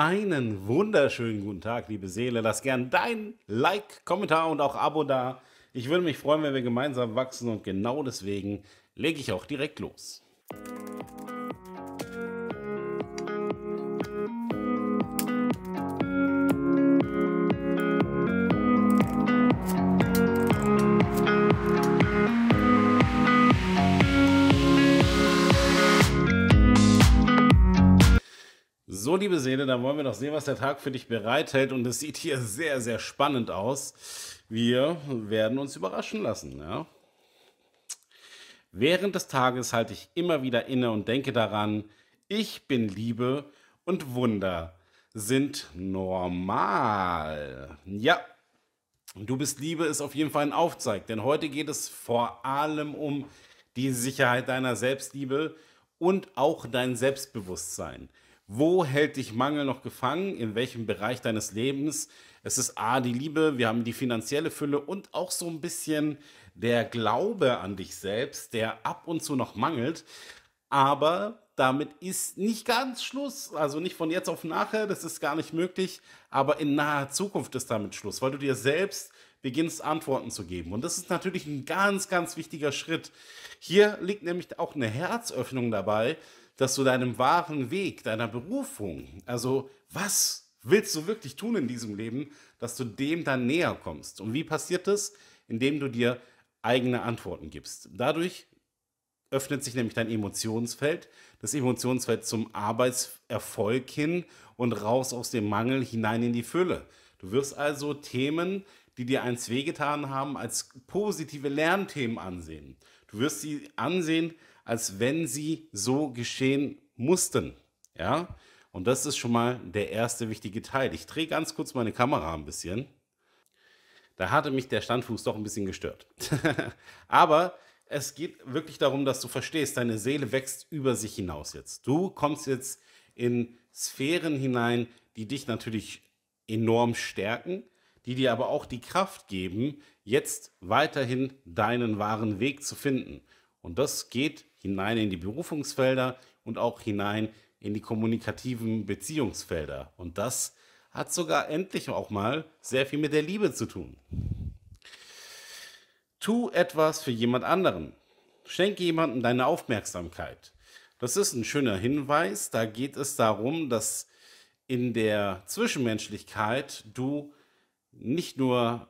Einen wunderschönen guten Tag, liebe Seele. Lass gern dein Like, Kommentar und auch Abo da. Ich würde mich freuen, wenn wir gemeinsam wachsen und genau deswegen lege ich auch direkt los. liebe Seele, dann wollen wir doch sehen, was der Tag für dich bereithält. Und es sieht hier sehr, sehr spannend aus. Wir werden uns überraschen lassen. Ja? Während des Tages halte ich immer wieder inne und denke daran, ich bin Liebe und Wunder sind normal. Ja, du bist Liebe ist auf jeden Fall ein Aufzeig, denn heute geht es vor allem um die Sicherheit deiner Selbstliebe und auch dein Selbstbewusstsein. Wo hält dich Mangel noch gefangen? In welchem Bereich deines Lebens? Es ist A, die Liebe, wir haben die finanzielle Fülle und auch so ein bisschen der Glaube an dich selbst, der ab und zu noch mangelt. Aber damit ist nicht ganz Schluss. Also nicht von jetzt auf nachher, das ist gar nicht möglich. Aber in naher Zukunft ist damit Schluss, weil du dir selbst beginnst Antworten zu geben. Und das ist natürlich ein ganz, ganz wichtiger Schritt. Hier liegt nämlich auch eine Herzöffnung dabei, dass du deinem wahren Weg, deiner Berufung, also was willst du wirklich tun in diesem Leben, dass du dem dann näher kommst. Und wie passiert das? Indem du dir eigene Antworten gibst. Dadurch öffnet sich nämlich dein Emotionsfeld, das Emotionsfeld zum Arbeitserfolg hin und raus aus dem Mangel hinein in die Fülle. Du wirst also Themen, die dir eins wehgetan haben, als positive Lernthemen ansehen. Du wirst sie ansehen, als wenn sie so geschehen mussten. Ja? Und das ist schon mal der erste wichtige Teil. Ich drehe ganz kurz meine Kamera ein bisschen. Da hatte mich der Standfuß doch ein bisschen gestört. Aber es geht wirklich darum, dass du verstehst, deine Seele wächst über sich hinaus jetzt. Du kommst jetzt in Sphären hinein, die dich natürlich enorm stärken, die dir aber auch die Kraft geben, jetzt weiterhin deinen wahren Weg zu finden. Und das geht hinein in die Berufungsfelder und auch hinein in die kommunikativen Beziehungsfelder. Und das hat sogar endlich auch mal sehr viel mit der Liebe zu tun. Tu etwas für jemand anderen. Schenke jemandem deine Aufmerksamkeit. Das ist ein schöner Hinweis. Da geht es darum, dass in der Zwischenmenschlichkeit du nicht nur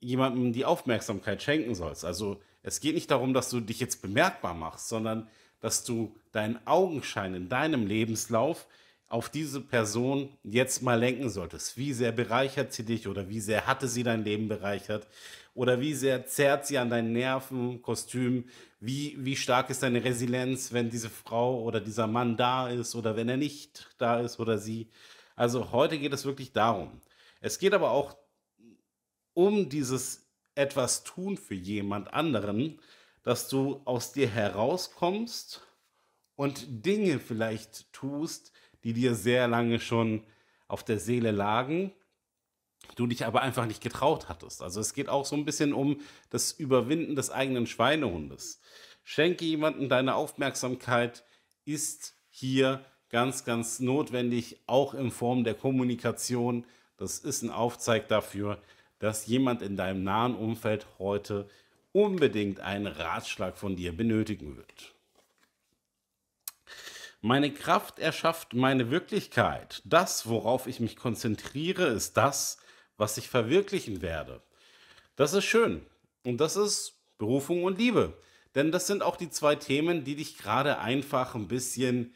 jemandem die Aufmerksamkeit schenken sollst. Also es geht nicht darum, dass du dich jetzt bemerkbar machst, sondern dass du deinen Augenschein in deinem Lebenslauf auf diese Person jetzt mal lenken solltest. Wie sehr bereichert sie dich oder wie sehr hatte sie dein Leben bereichert oder wie sehr zerrt sie an deinen Nerven, Kostüm, wie, wie stark ist deine Resilienz, wenn diese Frau oder dieser Mann da ist oder wenn er nicht da ist oder sie. Also heute geht es wirklich darum. Es geht aber auch um dieses etwas tun für jemand anderen, dass du aus dir herauskommst und Dinge vielleicht tust, die dir sehr lange schon auf der Seele lagen, du dich aber einfach nicht getraut hattest. Also es geht auch so ein bisschen um das Überwinden des eigenen Schweinehundes. Schenke jemandem deine Aufmerksamkeit, ist hier ganz, ganz notwendig, auch in Form der Kommunikation das ist ein Aufzeig dafür, dass jemand in deinem nahen Umfeld heute unbedingt einen Ratschlag von dir benötigen wird. Meine Kraft erschafft meine Wirklichkeit. Das, worauf ich mich konzentriere, ist das, was ich verwirklichen werde. Das ist schön. Und das ist Berufung und Liebe. Denn das sind auch die zwei Themen, die dich gerade einfach ein bisschen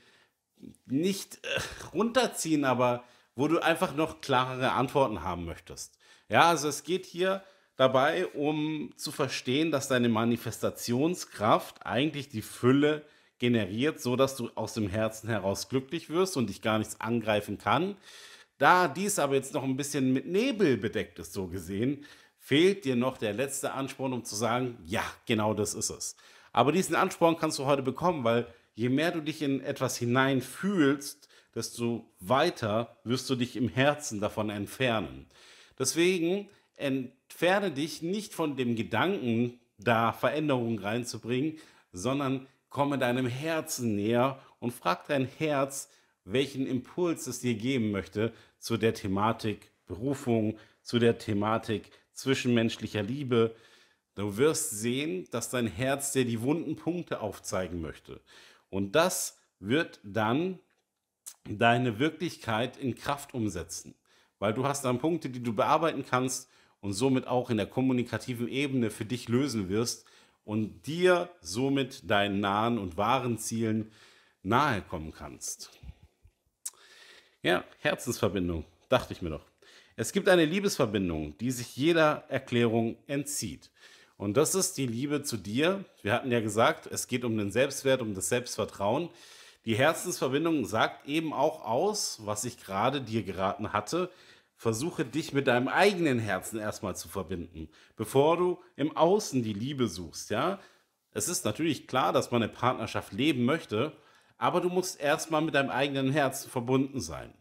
nicht äh, runterziehen, aber wo du einfach noch klarere Antworten haben möchtest. Ja, also es geht hier dabei, um zu verstehen, dass deine Manifestationskraft eigentlich die Fülle generiert, so dass du aus dem Herzen heraus glücklich wirst und dich gar nichts angreifen kann. Da dies aber jetzt noch ein bisschen mit Nebel bedeckt ist, so gesehen, fehlt dir noch der letzte Ansporn, um zu sagen, ja, genau das ist es. Aber diesen Ansporn kannst du heute bekommen, weil je mehr du dich in etwas hineinfühlst, desto weiter wirst du dich im Herzen davon entfernen. Deswegen entferne dich nicht von dem Gedanken, da Veränderungen reinzubringen, sondern komme deinem Herzen näher und frag dein Herz, welchen Impuls es dir geben möchte zu der Thematik Berufung, zu der Thematik zwischenmenschlicher Liebe. Du wirst sehen, dass dein Herz dir die wunden Punkte aufzeigen möchte. Und das wird dann deine Wirklichkeit in Kraft umsetzen, weil du hast dann Punkte, die du bearbeiten kannst und somit auch in der kommunikativen Ebene für dich lösen wirst und dir somit deinen nahen und wahren Zielen nahe kommen kannst. Ja, Herzensverbindung, dachte ich mir doch. Es gibt eine Liebesverbindung, die sich jeder Erklärung entzieht. Und das ist die Liebe zu dir. Wir hatten ja gesagt, es geht um den Selbstwert, um das Selbstvertrauen. Die Herzensverbindung sagt eben auch aus, was ich gerade dir geraten hatte. Versuche dich mit deinem eigenen Herzen erstmal zu verbinden, bevor du im Außen die Liebe suchst, ja? Es ist natürlich klar, dass man eine Partnerschaft leben möchte, aber du musst erstmal mit deinem eigenen Herzen verbunden sein.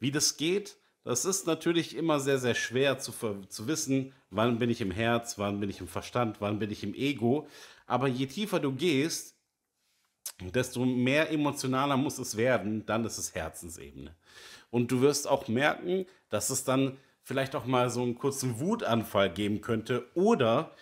Wie das geht, das ist natürlich immer sehr, sehr schwer zu, zu wissen, wann bin ich im Herz, wann bin ich im Verstand, wann bin ich im Ego. Aber je tiefer du gehst, desto mehr emotionaler muss es werden, dann ist es Herzensebene. Und du wirst auch merken, dass es dann vielleicht auch mal so einen kurzen Wutanfall geben könnte oder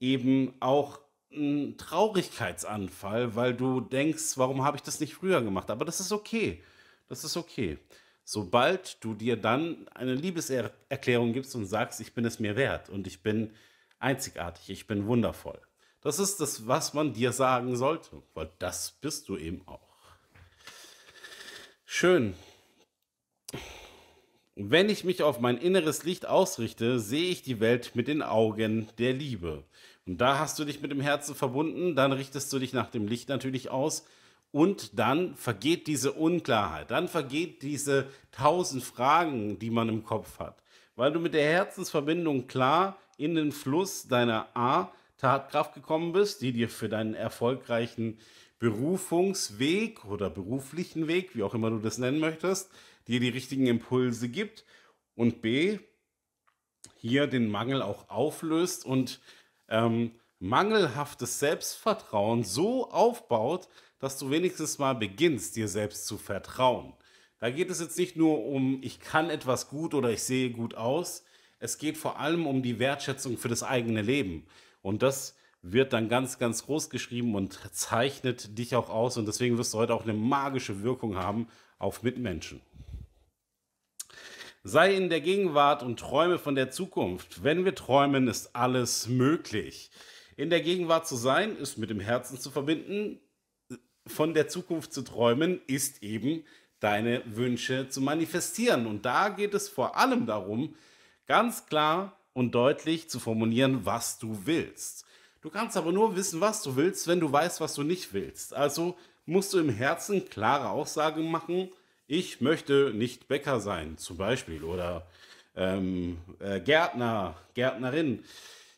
eben auch einen Traurigkeitsanfall, weil du denkst, warum habe ich das nicht früher gemacht? Aber das ist okay. Das ist okay. Sobald du dir dann eine Liebeserklärung gibst und sagst, ich bin es mir wert und ich bin einzigartig, ich bin wundervoll das ist das, was man dir sagen sollte, weil das bist du eben auch. Schön. Wenn ich mich auf mein inneres Licht ausrichte, sehe ich die Welt mit den Augen der Liebe. Und da hast du dich mit dem Herzen verbunden, dann richtest du dich nach dem Licht natürlich aus und dann vergeht diese Unklarheit, dann vergeht diese tausend Fragen, die man im Kopf hat, weil du mit der Herzensverbindung klar in den Fluss deiner A Tatkraft gekommen bist, die dir für deinen erfolgreichen Berufungsweg oder beruflichen Weg, wie auch immer du das nennen möchtest, dir die richtigen Impulse gibt und B, hier den Mangel auch auflöst und ähm, mangelhaftes Selbstvertrauen so aufbaut, dass du wenigstens mal beginnst, dir selbst zu vertrauen. Da geht es jetzt nicht nur um, ich kann etwas gut oder ich sehe gut aus, es geht vor allem um die Wertschätzung für das eigene Leben. Und das wird dann ganz, ganz groß geschrieben und zeichnet dich auch aus. Und deswegen wirst du heute auch eine magische Wirkung haben auf Mitmenschen. Sei in der Gegenwart und träume von der Zukunft. Wenn wir träumen, ist alles möglich. In der Gegenwart zu sein, ist mit dem Herzen zu verbinden. Von der Zukunft zu träumen, ist eben deine Wünsche zu manifestieren. Und da geht es vor allem darum, ganz klar und deutlich zu formulieren, was du willst. Du kannst aber nur wissen, was du willst, wenn du weißt, was du nicht willst. Also musst du im Herzen klare Aussagen machen. Ich möchte nicht Bäcker sein, zum Beispiel, oder ähm, äh, Gärtner, Gärtnerin.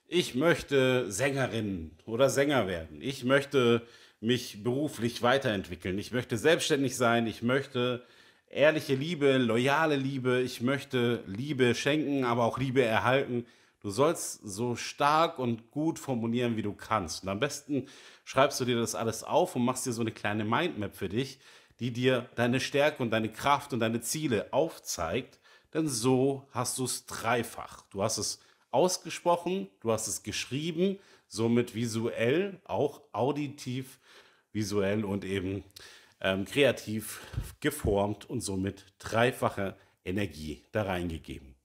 Ich möchte Sängerin oder Sänger werden. Ich möchte mich beruflich weiterentwickeln. Ich möchte selbstständig sein. Ich möchte ehrliche Liebe, loyale Liebe. Ich möchte Liebe schenken, aber auch Liebe erhalten. Du sollst so stark und gut formulieren, wie du kannst. Und am besten schreibst du dir das alles auf und machst dir so eine kleine Mindmap für dich, die dir deine Stärke und deine Kraft und deine Ziele aufzeigt. Denn so hast du es dreifach. Du hast es ausgesprochen, du hast es geschrieben, somit visuell, auch auditiv, visuell und eben ähm, kreativ geformt und somit dreifache Energie da reingegeben.